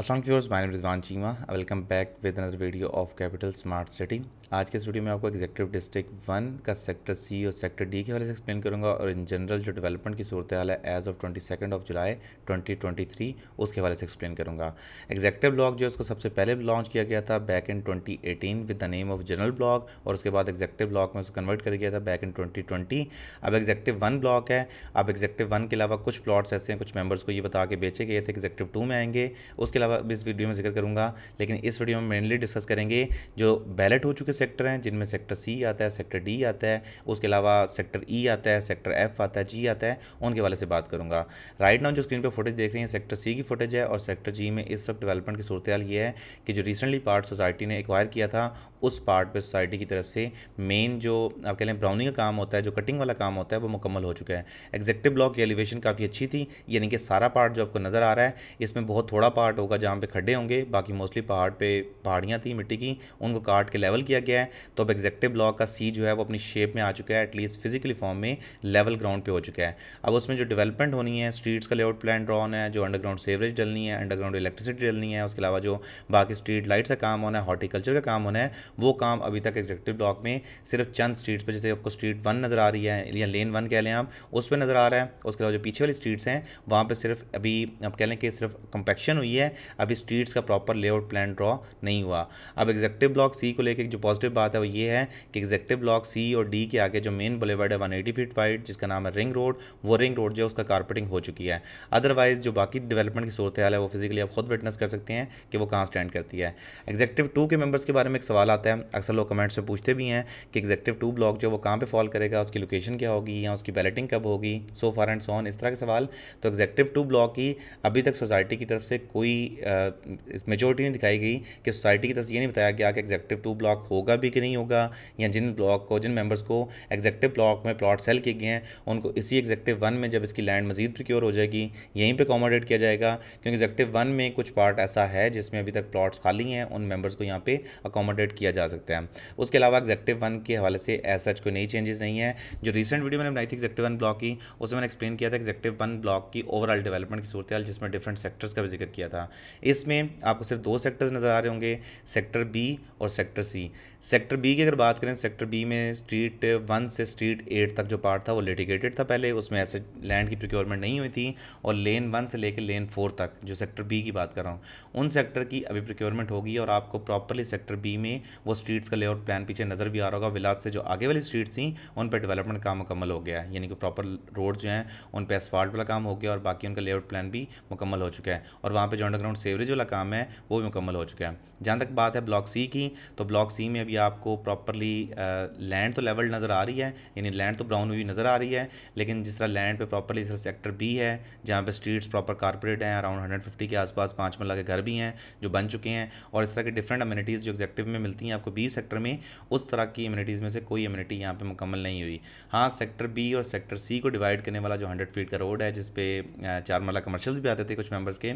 Aslam viewers my Rizwan Cheema welcome back with another video of Capital Smart City आज के studio में आपको एग्जेक्टिव डिस्ट्रिक्ट वन का सेक्टर सी और सेक्टर डी के हवाले से एक्सप्लेन करूँगा और इन जनरल जो डेवलपमेंट की सूरत हाल है as of twenty second of July twenty twenty three उसके हवाले से एक्सप्लेन करूँगा एग्जेक्टिव ब्लॉक जो है उसको सबसे पहले लॉन्च किया गया था back in twenty eighteen with the name of general block और उसके बाद एग्जेक्टिव ब्लॉक में उसको कन्वर्ट कर गया था बैक इन ट्वेंटी ट्वेंटी अब एग्जेक्टिव वन ब्लॉक है अब एग्जेक्टिव वन के अलावा कुछ प्लाट्स ऐसे हैं कुछ मेम्बर्स को ये बता के बेचे गए थे एग्जेक्टिव टू में आएंगे उसके अलावा अब इस वीडियो में जिक्र करूंगा लेकिन इस वीडियो में मेनली डिस्कस करेंगे जो बैलेट हो चुके सेक्टर हैं जिनमें सेक्टर सी आता है सेक्टर डी आता है उसके अलावा सेक्टर ई e आता है सेक्टर एफ आता है जी आता है उनके वाले से बात करूँगा राइट नाउ जो स्क्रीन पर फुटेज देख रही है सेक्टर सी की फुटेज है और सेक्टर जी में इस वक्त डेवलपमेंट की सूरत यह है कि जो रिसेंटली पार्ट सोसाइटी ने एक्वायर किया था उस पार्ट पर सोसाइटी की तरफ से मेन जो आप कह लें ब्राउनिंग का काम होता है जो कटिंग वाला काम होता है वो मुकम्मल हो चुका है एग्जेक्टिव ब्लॉक की एलिवेशन काफ़ी अच्छी थी यानी कि सारा पार्ट जो आपको नज़र आ रहा है इसमें बहुत थोड़ा पार्ट होगा जहाँ पे खड्डे होंगे बाकी मोस्टली पहाड़ पे पहाड़ियाँ थी मिट्टी की उनको काट के लेवल किया गया है तो अब एग्जेक्टिव ब्लॉक का सी जो है वो अपनी शेप में आ चुका है एटलीस्ट फिजिकली फॉर्म में लेवल ग्राउंड पे हो चुका है अब उसमें जो डेवलपमेंट होनी है स्ट्रीट्स का लेआउट प्लान ड्रॉन है जो अंडरग्राउंड सेवरेज डलनी है अंडरग्राउंड इलेक्ट्रिसिटी डलनी है उसके अलावा जो बाकी स्ट्रीट लाइट्स का काम होना है हॉर्टिकल्चर का काम होना है वो काम अभी तक एग्जेक्टिव ब्लॉक में सिर्फ चंद स्ट्रीट्स पर जैसे आपको स्ट्रीट वन नज़र आ रही है या लेन वन कह लें आप उस पर नज़र आ रहा है उसके अलावा जो पीछे वाली स्ट्रीट्स हैं वहाँ पर सिर्फ अभी आप कह लें कि सिर्फ कंपेक्शन हुई है अभी स्ट्रीट्स का प्रॉपर लेआउट प्लान ड्रॉ नहीं हुआ अब एग्जेक्टिव ब्लॉक सी को लेकर जो पॉजिटिव बात है वो ये है कि एग्जेक्टिव ब्लॉक सी और डी के आगे जो मेन बुलेवर्ड है वन फीट वाइड जिसका नाम है रिंग रोड वो रिंग रोड जो है उसका कारपेटिंग हो चुकी है अदरवाइज जो बाकी डेवलपमेंट की सूरत हाल है वो फिजिकली आप खुद विटनेस कर सकते हैं कि वो कहाँ स्टैंड करती है एग्जेक्टिव टू के मेंबर्स के बारे में एक सवाल आता है अक्सर लोग कमेंट्स में पूछते भी हैं कि एग्जेक्टिव टू ब्लॉक जो वो कहाँ पर फॉल करेगा उसकी लोकेशन क्या होगी या उसकी बैलेटिंग कब होगी सो फार एंड सोन इस तरह के सवाल तो एग्जेक्टिव टू ब्लॉक की अभी तक सोसाइटी की तरफ से कोई मेजोरिटी नहीं दिखाई गई कि सोसाइटी की तरफ से ये नहीं बताया गया कि एग्जेक्टिव टू ब्लॉक होगा भी कि नहीं होगा या जिन ब्लॉक को जिन मेंबर्स को एग्जेक्टिव ब्लॉक में प्लॉट सेल किए गए हैं उनको इसी एग्जेक्टिव वन में जब इसकी लैंड मजीद प्रिक्योर हो जाएगी यहीं पर अकोमोडेट किया जाएगा क्योंकि एग्जेक्टिव वन में कुछ पार्ट ऐसा है जिसमें अभी तक प्लाट्स खाली हैं उन मेबर्स को यहाँ पर अकोमोडेट किया जा सकता है उसके अलावा एग्जेक्टिव वन के हवाले से ऐसा कोई नई चेंजेस नहीं है जो रिसेंट वीडियो मैंने बनाई थी एग्जेक्टिव वन ब्लॉक की उसमें मैंने एक्सप्लेन किया था एग्जेक्टिव वन ब्लॉक की ओवरऑल डेवलपमेंट की सूरत जिसमें डिफरेंट सेक्टर्स का भी जिक्र किया था इसमें आपको सिर्फ दो सेक्टर्स नज़र आ रहे होंगे सेक्टर बी और सेक्टर सी सेक्टर बी की अगर बात करें सेक्टर बी में स्ट्रीट वन से स्ट्रीट एट तक जो पार्ट था वो लिटिगेटेड था पहले उसमें ऐसे लैंड की प्रिक्योरमेंट नहीं हुई थी और लेन वन से लेकर लेन फोर तक जो सेक्टर बी की बात कर रहा हूँ उन सेक्टर की अभी प्रिक्योरमेंट होगी और आपको प्रॉपरली सेक्टर बी में वो स्ट्रीट्स का लेआउट प्लान पीछे नज़र भी आ रहा होगा विलास से जो आगे वाली स्ट्रीट्स थी उन पर डेवलपमेंट काम मुकम्मल हो गया है यानी कि प्रॉपर रोड जो हैं उन पर एसफाल्ट वाला काम हो गया और बाकी उनका लेआउट प्लान भी मुकम्मल हो चुका है और वहाँ पर जो अंडरग्राउंड सेवरेज वाला काम है वो भी मुकम्मल हो चुका है जहाँ तक बात है ब्लॉक सी की तो ब्लॉक सी में भी आपको प्रॉपरली लैंड तो लेवल नज़र आ रही है यानी लैंड तो ब्राउन हुई नज़र आ रही है लेकिन जिस तरह लैंड पे प्रॉपरली जिस तरह सेक्टर बी है जहाँ पे स्ट्रीट्स प्रॉपर कारपोरेट हैं अराउंड 150 के आसपास पाँच मल्ला के घर भी हैं जो बन चुके हैं और इस तरह की डिफरेंट अम्यूनिटीज़ जो एग्जेक्टिव में मिलती हैं आपको बी सेक्टर में उस तरह की अम्यूनिटीज़ में से कोई अम्यूनिटी यहाँ पर मुकम्मल नहीं हुई हाँ सेक्टर बी और सेक्टर सी को डिवाइड करने वाला जो हंड्रेड फीट का रोड है जिसपे चार मल्ला कमर्शल्स भी आते थे कुछ मेम्बर्स के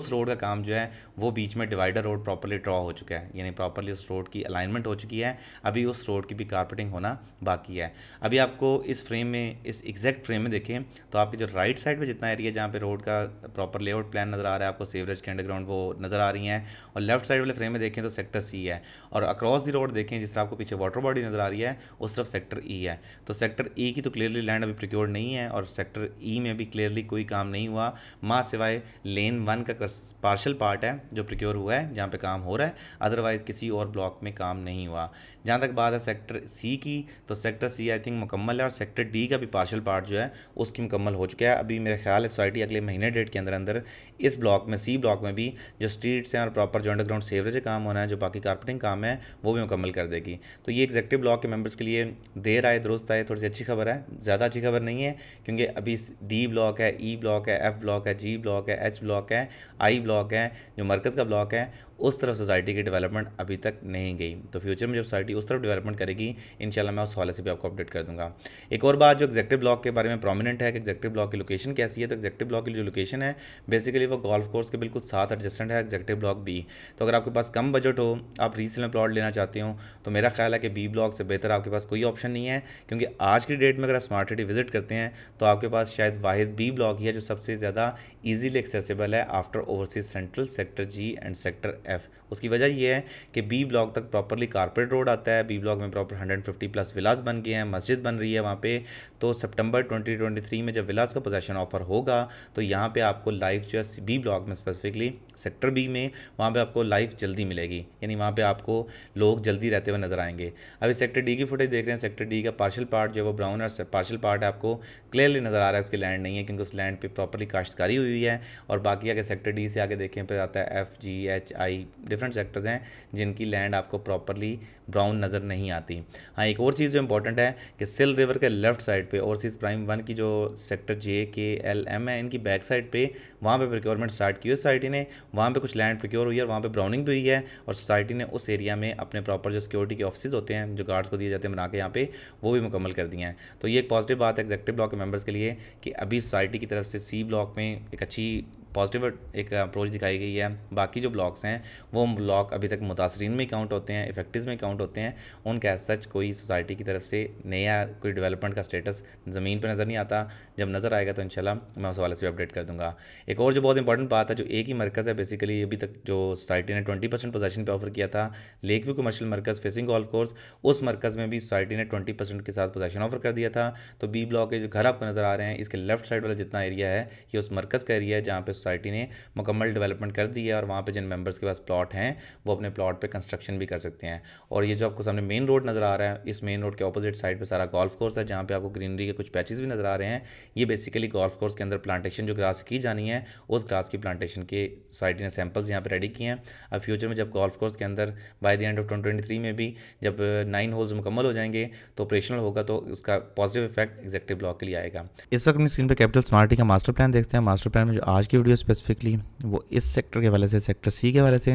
उस रोड का काम जो है वो बीच में डिवाइडर रोड प्रॉपरली ड्रॉ हो चुका है यानी प्रॉपरली उस रोड की अलाइनमेंट हो चुकी है अभी उस रोड की भी कारपेटिंग होना बाकी है अभी आपको इस फ्रेम में इस एग्जैक्ट फ्रेम में देखें तो आपके जो राइट साइड पर जितना एरिया जहाँ पर रोड का प्रॉपर लेआउट प्लान नज़र आ रहा है आपको सेवरेज के अंडरग्राउंड वो नज़र आ रही हैं और लेफ्ट साइड वाले फ्रेम में देखें तो सेक्टर सी है और अक्रॉस दी रोड देखें जिस तरह आपको पीछे वाटर बॉडी नज़र आ रही है उस तरफ सेक्टर ई e है तो सेक्टर ई e की तो क्लियरली लैंड अभी प्रिक्योर नहीं है और सेक्टर ई e में भी क्लियरली कोई काम नहीं हुआ माँ सिवाय लेन वन का पार्शल पार्ट है जो प्रिक्योर हुआ है जहाँ पर काम हो रहा है अदरवाइज़ किसी और ब्लॉक में काम नहीं नहीं हुआ जहाँ तक बात है सेक्टर सी की तो सेक्टर सी आई थिंक मुकम्मल है और सेक्टर डी का भी पार्शल पार्ट जो है उसकी मुकम्मल हो चुका है अभी मेरे ख्याल है सोसाइटी अगले महीने डेट के अंदर अंदर इस ब्लॉक में सी ब्लॉक में भी जो स्ट्रीट्स हैं और प्रॉपर जो अंडरग्राउंड सेवरेज काम होना है जो बाकी कारपेटिंग काम है वो भी मुकम्मल कर देगी तो ये एग्जेक्टिव ब्लॉक के मेम्बर्स के लिए देर आए दुरुस्त आए थोड़ी सी अच्छी खबर है ज़्यादा अच्छी खबर नहीं है क्योंकि अभी डी ब्लॉक है ई e ब्लॉक है एफ ब्लॉक है जी ब्लॉक है एच ब्लॉक है आई ब्लॉक है जो मरकज़ का ब्लॉक है उस तरफ सोसाइटी की डेवलपमेंट अभी तक नहीं गई तो फ्यूचर में जब सोसाइटी उस तरफ डेवलपमेंट करेगी इन मैं उस हवाले से भी आपको अपडेट कर दूंगा एक और बात जो एग्जेक्टिव ब्लॉक के बारे में प्रोमिनेंट है कि एग्जेक्टिव ब्लॉक की लोकेशन कैसी है तो एग्जेक्टिव ब्लॉक की जो लोकेशन है बेसिकली वो गोल्फ कोर्स के बिल्कुल साथ एडजस्टेंट है एग्जेक्टिव ब्लॉक बी तो अगर आपके पास कम बजट हो आप रीसेल में प्लॉट लेना चाहते हो तो मेरा ख्याल है कि बी ब्लॉक से बेहतर आपके पास कोई ऑप्शन नहीं है क्योंकि आज की डेट में अगर आप स्मार्ट सिटी विजिट करते हैं तो आपके पास शायद वाहिद बी ब्लॉक ही है जो सबसे ज़्यादा ईजिली एक्सेसिबल है after overseas central sector G and sector F उसकी वजह यह है कि बी ब्लॉक तक प्रॉपरली कारपोरेट रोड आता है बी ब्लॉक में प्रॉपर 150 प्लस विलास बन गए हैं मस्जिद बन रही है वहाँ पे तो सितंबर 2023 में जब विलास का पोजेशन ऑफर होगा तो यहाँ पे आपको लाइफ जो है बी ब्लॉक में स्पेसिफिकली सेक्टर बी में वहाँ पर आपको लाइफ जल्दी मिलेगी यानी वहाँ पर आपको लोग जल्दी रहते हुए नजर आएंगे अभी सेक्टर डी की फुटेज देख रहे हैं सेक्टर डी का पार्शल पार्ट जो है वो ब्राउन और पार्शल पार्ट आपको क्लियरली नज़र आ रहा है उसकी लैंड नहीं है क्योंकि उस लैंड पर प्रॉपरली काश्तकारी हुई है और बाकी आगे सेक्टर डी से आगे देखें फिर आता है एफ जी एच आई कई डिफरेंट सेक्टर्स हैं जिनकी लैंड आपको प्रॉपरली ब्राउन नज़र नहीं आती हाँ एक और चीज़ जो इंपॉर्टेंट है कि सिल रिवर के लेफ्ट साइड पे ओवरसीज प्राइम वन की जो सेक्टर जे के एल एम है इनकी बैक साइड पे वहाँ पे प्रिक्योरमेंट स्टार्ट की हुई सोसाइटी ने वहाँ पे कुछ लैंड प्रिक्योर हुई है और वहाँ पे ब्राउनिंग भी हुई है और सोसाइटी ने उस एरिया में अपने प्रॉपर जो सिक्योरिटी के ऑफिस होते हैं जो गार्ड्स को दिए जाते हैं बना के यहाँ पे वो भी मुकम्मल कर दिए हैं तो ये एक पॉजिटिव बात है एग्जेक्टिव ब्लॉक के मेम्बर्स के लिए कि अभी सोसाइटी की तरफ से सी ब्लॉक में एक अच्छी पॉजिटिव एक अप्रोच uh, दिखाई गई है बाकी जो ब्लॉक्स हैं वो ब्लॉक अभी तक मुतासरीन में काउंट होते हैं इफेक्टिव में काउंट होते हैं उनका एज सच कोई सोसाइटी की तरफ से नया कोई डेवलपमेंट का स्टेटस ज़मीन पर नज़र नहीं आता जब नज़र आएगा तो इनशाला मैं उस हवाले से भी अपडेट कर दूँगा एक और जो बहुत इंपॉर्टेंट बात है जो एक ही मरकज़ है बेसिकली अभी तक जो सोसाइटी ने ट्वेंटी परसेंट पोजेशन पर ऑफर किया था लेक व्यू कमर्शियल मरकज़ फेसिंग गॉल्फ कोर्स उस मरकज़ में भी सोसाइटी ने ट्वेंटी परसेंट के साथ पोजेशन ऑफर कर दिया था तो बी ब्लॉक के जो घर आपको नज़र आ रहे हैं इसके लेफ्ट साइड वाला जितना एरिया है ये उस मरकज़ का एरिया है जहाँ पर सोसाइटी ने मुकम्मल डेवलपमेंट कर दी है और वहाँ पर जिन मेम्बर्स के पास प्लाट हैं वो अपने प्लाट पर कंस्ट्रक्शन भी कर सकते हैं और ये जो आपको सामने मेन रोड नज़र आ रहा है इस मेन रोड के अपोजिट साइड पर सारा गोल्फ कोर्स है जहाँ पर आपको ग्रीनरी के कुछ पैचेज भी नज़र आ रहे हैं ये बेसिकली गोल्फ कोर्स के अंदर प्लांटेशन जो ग्रास की जानी है उस ग्रास की प्लांटेशन के सोसाइटी ने सैम्पल्स यहाँ पर रेडी किए हैं अब फ्यूचर में जब गोल्फ कोर्स के अंदर by the end of twenty में भी जब नाइन होल्स मुकम्मल हो जाएंगे तो ऑपरेशनल होगा तो उसका पॉजिटिव इफेक्ट एग्जेक्टिव ब्लॉक के लिए आएगा इस वक्त अपनी स्क्रीन पर कैपिटल स्मार्टी का मास्टर प्लान देखते हैं मास्टर प्लान में जो आज की वीडियो वीडियो स्पेसिफिकली वो इस सेक्टर के हवाले से सेक्टर सी के वाले से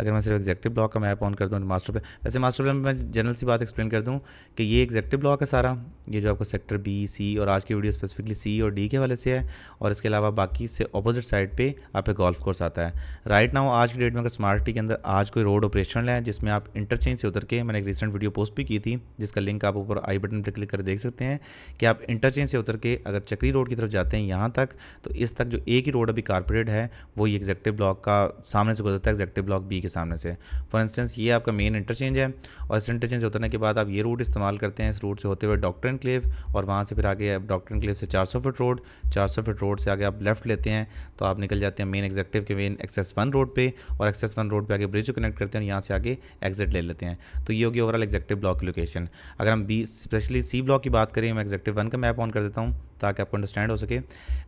अगर मैं सिर्फ एग्जैक्टिव ब्लॉक का मैप ऑन कर दूँ मास्टर प्लान वैसे मास्टर प्लान में जनरल सी बात एक्सप्लेन कर दूँ कि ये एक्जेक्टिव ब्लॉक है सारा ये जो आपको सेक्टर बी सी और आज की वीडियो स्पेसिफिकली सी और डी के वाले से है और इसके अलावा बाकी से अपोजिट साइड पर आपका गोल्फ कोर्स आता है राइट नाउ आज की डेट में अगर स्मार्ट टी के अंदर आज कोई रोड ऑपरेशन है जिसमें आप इंटरचेंज से उतर के मैंने एक रिसेंट वीडियो पोस्ट भी की थी जिसका लिंक आप ऊपर आई बटन पर क्लिक कर देख सकते हैं कि आप इंटरचेंज से उतर के अगर चक्री रोड की तरफ जाते हैं यहाँ तक तो इस तक जो एक ही रोड अभी कारपोरेट है वो एग्जेक्टिव ब्लॉक का सामने से गुजरता है एग्जेक्टिव ब्लॉक बी के सामने से फॉर इंस्टेंस ये आपका मेन इंटरचेंज है और इस इंटरचेंज उतरने के बाद आप ये रूट इस्तेमाल करते हैं इस रूट से होते हुए डॉक्टर क्लेव और वहाँ से फिर आगे आप डॉक्टर क्लेव से चार सौ फिट रोड चार सौ फिट रोड से आगे आप लेफ्ट लेते हैं तो आप निकल जाते हैं मेन एग्जेक्टिव के मेन एक्सेस वन रोड पर और एक्सेस वन रोड पर आगे ब्रिज कनेक्ट करते हैं और यहाँ से आगे एग्जिट ले लेते हैं तो ये होगी ओवरऑल एग्जेक्टिव ब्लॉक की लोकेशन अगर हम बी स्पेशली सी ब्लॉक की बात करें मैं एग्जेक्टिव वन का मैप ऑन कर देता हूँ ताकि आपको अंडरस्टैंड हो सके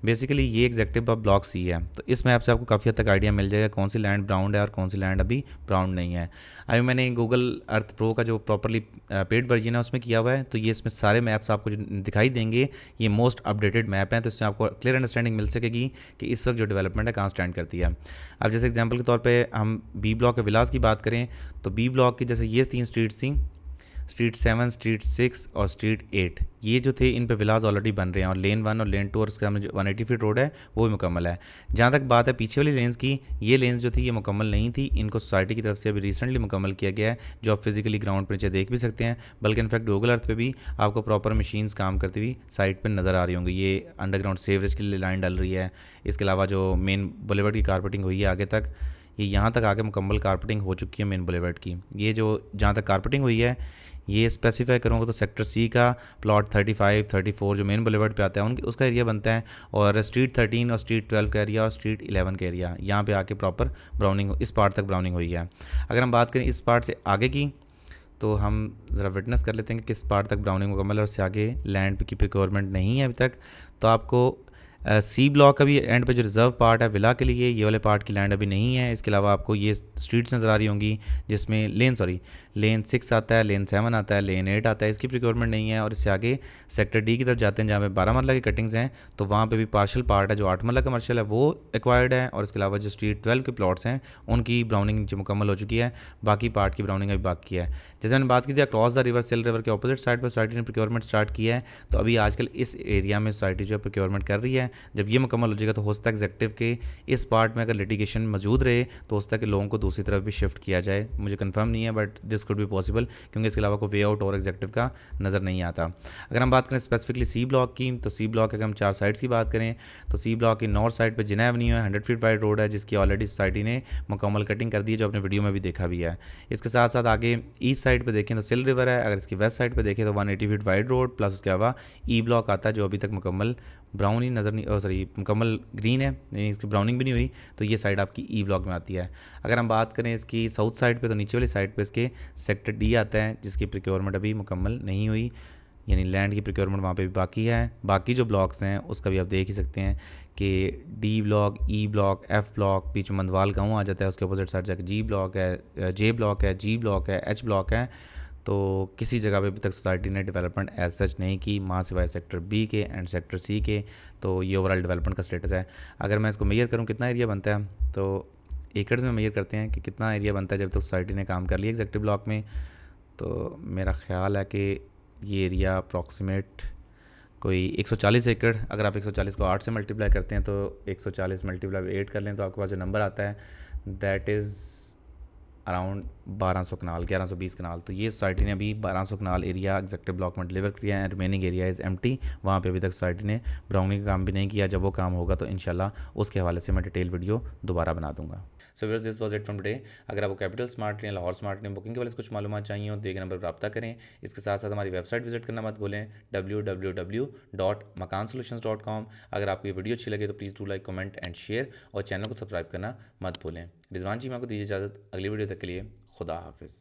बेसिकली ये एग्जेक्टिव ब्लॉक सी है तो इस मैप से आपको काफ़ी हद तक आइडिया मिल जाएगा कौन सी लैंड ब्राउंड है और कौन सी लैंड भी ब्राउन नहीं है अभी मैंने गूगल अर्थ प्रो का जो प्रॉपरली पेड वर्जन है उसमें किया हुआ है तो ये इसमें सारे मैप्स आपको दिखाई देंगे ये मोस्ट अपडेटेड मैप हैं तो इससे आपको क्लियर अंडरस्टैंडिंग मिल सकेगी कि इस वक्त जो डेवलपमेंट है कहाँ स्टैंड करती है अब जैसे एग्जाम्पल के तौर पर हम बी ब्लॉक के विलास की बात करें तो बी ब्लॉक की जैसे ये तीन स्ट्रीट्स थी स्ट्रीट सेवन स्ट्रीट सिक्स और स्ट्रीट एट ये जो थे इन पे विलाज ऑलरेडी बन रहे हैं और लेन वन और लेन टू और उसके सामने जो वन एटी फीट रोड है वो भी मुकम्मल है जहाँ तक बात है पीछे वाली लेंस की ये लेंस जो थी ये मुकम्मल नहीं थी इनको सोसाइटी की तरफ से अभी रिसेंटली मुकम्मल किया गया है जो आप फिजिकली ग्राउंड पर नीचे देख भी सकते हैं बल्कि इनफैक्ट गूगल अर्थ पर भी आपको प्रॉपर मशीन काम करती हुई साइट पर नज़र आ रही होंगी ये अंडरग्राउंड सेवरेज लिए लाइन डल रही है इसके अलावा जो मेन बुलेवर्ड की कारपेटिंग हुई है आगे तक ये यहाँ तक आगे मुकम्मल कारपेटिंग हो चुकी है मेन बुलेवर्ड की ये जो जहाँ तक कारपेटिंग हुई है ये स्पेसिफाई करूँगा तो सेक्टर सी का प्लॉट 35, 34 जो मेन बुलेवर्ड पे आता है उनके उसका एरिया बनता है और स्ट्रीट 13 और स्ट्रीट 12 का एरिया और स्ट्रीट 11 का एरिया यहाँ पे आके प्रॉपर ब्राउनिंग इस पार्ट तक ब्राउनिंग हुई है अगर हम बात करें इस पार्ट से आगे की तो हम ज़रा विटनेस कर लेते हैं कि किस पार्ट तक ब्राउनिंग मुकम्मल है और उससे आगे लैंड की रिक्वायरमेंट नहीं है अभी तक तो आपको सी ब्लॉक का भी एंड पे जो रिजर्व पार्ट है विला के लिए ये वाले पार्ट की लैंड अभी नहीं है इसके अलावा आपको ये स्ट्रीट्स नज़र आ रही होंगी जिसमें लेन सॉरी लेन सिक्स आता है लेन सेवन आता है लेन एट आता है इसकी प्रिक्योरमेंट नहीं है और इससे आगे सेक्टर डी की तरफ जाते हैं जहाँ पे बारह मरला की कटिंग्स हैं तो वहाँ पर भी पार्शल पार्ट है जो आठ मरला कमर्शल है वो एक्वायर्ड है और इसके अलावा जो स्ट्रीट ट्वेल्व के प्लाट्स हैं उनकी ब्राउनिंग नीचे मुकम्मल हो चुकी है बाकी पार्ट की ब्राउनिंग अभी बाकी है जैसे मैंने बात की थी अक्रॉस द रिवर सेल रिवर के अपोजिट साइड पर सोसाइटी ने प्रिक्योरमेंट स्टार्ट किया है तो अभी आजकल इस एरिया में सोसाइटी जो है प्रिक्योरमेंट कर रही है जब ये मुकम्मल हो जाएगा तो हो सकता है एग्जेक्टिव के इस पार्ट में अगर लिटिगेशन मौजूद रहे तो हो सकता है कि लोगों को दूसरी तरफ भी शिफ्ट किया जाए मुझे कंफर्म नहीं है बट दिस कुड भी पॉसिबल क्योंकि इसके अलावा कोई वे आउट और एग्जेक्टिव का नज़र नहीं आता अगर हम बात करें स्पेसिफिकली सी ब्लॉक की तो सी ब्लॉक अगर हम चार साइड्स की बात करें तो सी ब्लॉक की नॉर्थ साइड पर जिना एवन्यू है हंड्रेड फीट वाइड रोड है जिसकी ऑलरेडी सोसाइटी ने मुकम्मल कटिंग कर दी है जो अपने वीडियो में भी देखा भी है इसके साथ साथ आगे ईस्ट साइड पर देखें तो सिल रिवर है अगर इसकी वेस्ट साइड पर देखें तो one feet wide road plus उसके अलावा ई e ब्लॉक आता है जो अभी तक मुकम्मल ब्राउन ही नज़र नहीं सॉरी मुकम्मल ग्रीन है यानी इसकी ब्राउनिंग भी नहीं हुई तो ये साइड आपकी ई e ब्लॉक में आती है अगर हम बात करें इसकी साउथ साइड पे तो नीचे वाली साइड पे इसके सेक्टर डी आते हैं जिसकी प्रिक्योरमेंट अभी मुकम्मल नहीं हुई यानी लैंड की प्रिक्योरमेंट वहाँ पर भी बाकी है बाकी जो ब्लॉक्स हैं उसका भी आप देख ही सकते हैं कि D block E block F block बीच में मंदवाल गाँव आ जाता है उसके अपोजिट साइड जाकर जी ब्लॉक है जे ब्लॉक है जी ब्लॉक है एच ब्लॉक है तो किसी जगह पे अभी तक सोसाइटी ने डेवलपमेंट एज सच नहीं की माँ सिवाय सेक्टर बी के एंड सेक्टर सी के तो ये ओवरऑल डेवलपमेंट का स्टेटस है अगर मैं इसको मेयर करूँ कितना एरिया बनता है तो एकड़ में मेयर करते हैं कि कितना एरिया बनता है जब तक सोसाइटी ने काम कर लिया एग्जेक्टिव ब्लॉक में तो मेरा ख्याल है कि ये एरिया अप्रॉक्सीमेट कोई 140 एकड़ अगर आप 140 को 8 से मल्टीप्लाई करते हैं तो 140 मल्टीप्लाई 8 कर लें तो आपके पास जो नंबर आता है दैट इज़ अराउंड 1200 कनाल ग्यारह सौ बीस कनाल तो ये सोसाइटी ने अभी 1200 कनाल एरिया एग्जेक्टिव ब्लॉक में डिलीवर किया है remaining area is empty वहाँ पर अभी तक सोसाइटी ने ब्राउनिंग का काम भी नहीं किया जब वो काम होगा तो इन उसके हवाले से मैं डिटेल वीडियो दोबारा बना दूँगा so where's this was it from day अगर आपको capital smart train Lahore smart train booking के वाले कुछ मालूम चाहिए हो तो एक नंबर प्राप्त करें इसके साथ साथ हमारी वेबसाइट विजिट करना मत भूलें W W W dot Makaan solution dot com अगर आपको ये वीडियो अच्छी लगे तो please do like comment and share और चैनल को सब्सक्राइब करना मत भूलें रिजवान जी मैं को दीजिए इजाज़त अगली वीडियो तक के लिए खुदा हाफिज़